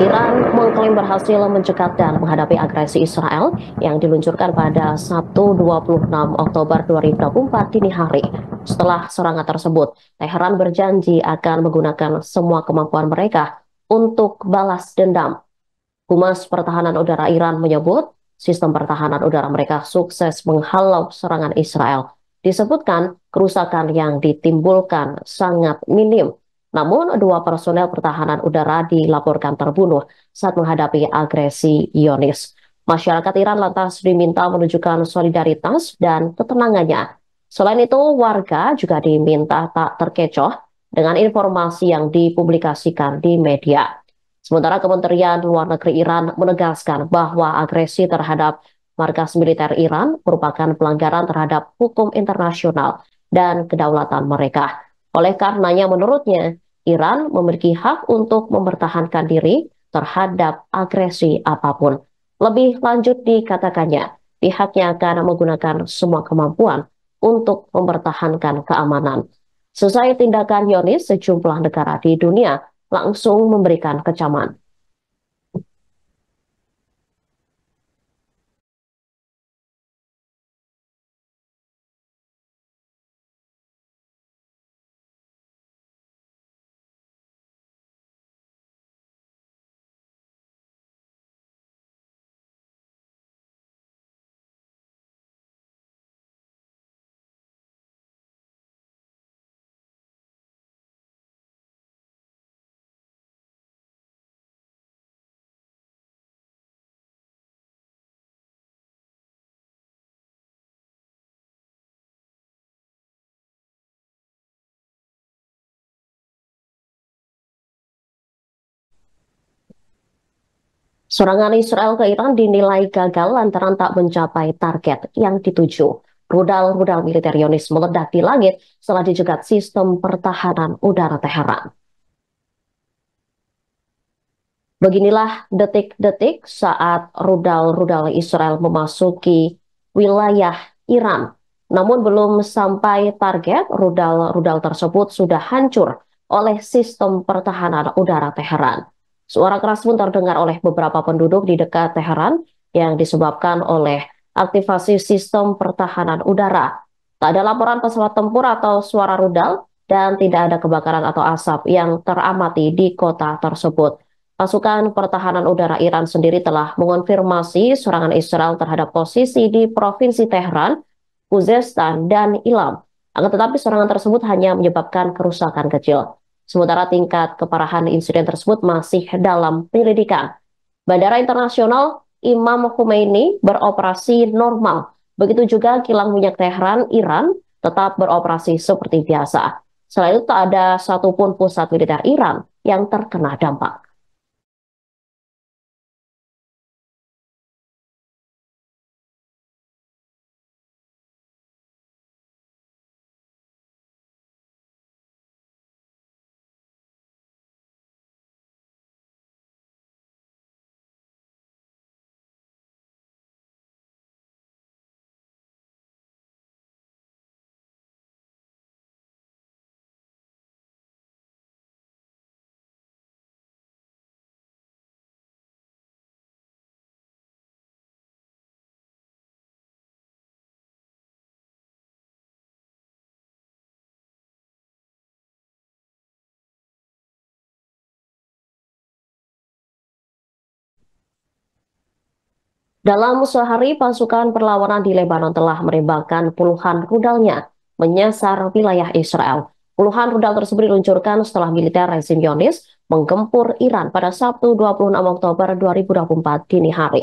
Iran mengklaim berhasil mencegat dan menghadapi agresi Israel yang diluncurkan pada Sabtu 26 Oktober 2024 dini hari. Setelah serangan tersebut, Teheran berjanji akan menggunakan semua kemampuan mereka untuk balas dendam. Humas Pertahanan Udara Iran menyebut sistem pertahanan udara mereka sukses menghalau serangan Israel. Disebutkan kerusakan yang ditimbulkan sangat minim namun, dua personel pertahanan udara dilaporkan terbunuh saat menghadapi agresi Ionis. Masyarakat Iran lantas diminta menunjukkan solidaritas dan ketenangannya. Selain itu, warga juga diminta tak terkecoh dengan informasi yang dipublikasikan di media. Sementara Kementerian Luar Negeri Iran menegaskan bahwa agresi terhadap markas militer Iran merupakan pelanggaran terhadap hukum internasional dan kedaulatan mereka. Oleh karenanya menurutnya, Iran memiliki hak untuk mempertahankan diri terhadap agresi apapun. Lebih lanjut dikatakannya, pihaknya akan menggunakan semua kemampuan untuk mempertahankan keamanan. sesuai tindakan Yonis, sejumlah negara di dunia langsung memberikan kecaman. Serangan Israel ke Iran dinilai gagal lantaran tak mencapai target yang dituju. Rudal-rudal militer Yonis meledak di langit setelah dijegat sistem pertahanan udara Teheran. Beginilah detik-detik saat rudal-rudal Israel memasuki wilayah Iran. Namun belum sampai target, rudal-rudal tersebut sudah hancur oleh sistem pertahanan udara Teheran. Suara keras pun terdengar oleh beberapa penduduk di dekat Teheran yang disebabkan oleh aktivasi sistem pertahanan udara. Tak ada laporan pesawat tempur atau suara rudal dan tidak ada kebakaran atau asap yang teramati di kota tersebut. Pasukan pertahanan udara Iran sendiri telah mengonfirmasi serangan Israel terhadap posisi di provinsi Tehran, Khuzestan, dan Ilam. Akan tetapi serangan tersebut hanya menyebabkan kerusakan kecil. Sementara tingkat keparahan insiden tersebut masih dalam penyelidikan. Bandara Internasional Imam Khomeini beroperasi normal. Begitu juga kilang minyak Tehran, Iran, tetap beroperasi seperti biasa. Selain itu, tak ada satupun pusat militer Iran yang terkena dampak. Dalam sehari, pasukan perlawanan di Lebanon telah menembakkan puluhan rudalnya menyasar wilayah Israel. Puluhan rudal tersebut diluncurkan setelah militer rezim Yonis menggempur Iran pada Sabtu 26 Oktober 2024 dini hari.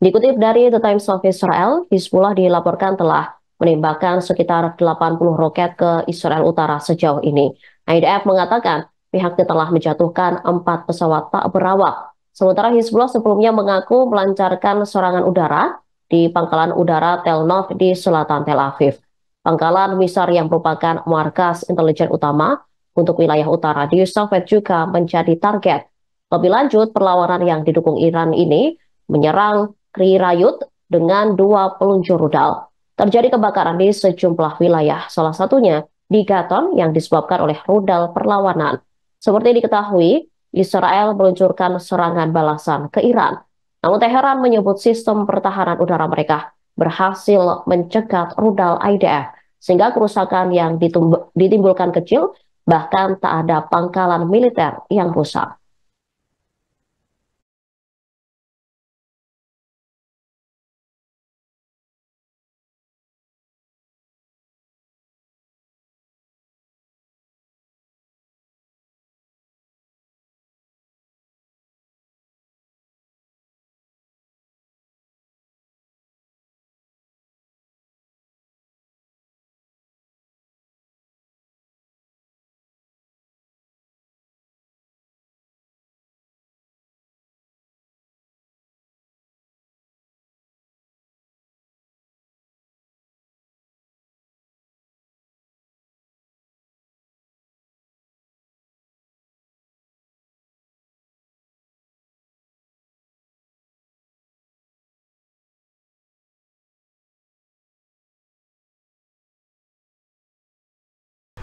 Dikutip dari The Times of Israel, Hizbullah dilaporkan telah menembakkan sekitar 80 roket ke Israel Utara sejauh ini. IDF mengatakan pihaknya telah menjatuhkan empat pesawat tak berawak Sementara Hizbullah sebelumnya mengaku melancarkan serangan udara di pangkalan udara Tel Nof di selatan Tel Aviv. Pangkalan misar yang merupakan markas intelijen utama untuk wilayah utara di Soviet juga menjadi target. Lebih lanjut, perlawanan yang didukung Iran ini menyerang Kri Rayut dengan dua peluncur rudal. Terjadi kebakaran di sejumlah wilayah, salah satunya di Gaton yang disebabkan oleh rudal perlawanan. Seperti diketahui, Israel meluncurkan serangan balasan ke Iran. Namun Teheran menyebut sistem pertahanan udara mereka berhasil mencegat rudal IDF sehingga kerusakan yang ditimbulkan kecil bahkan tak ada pangkalan militer yang rusak.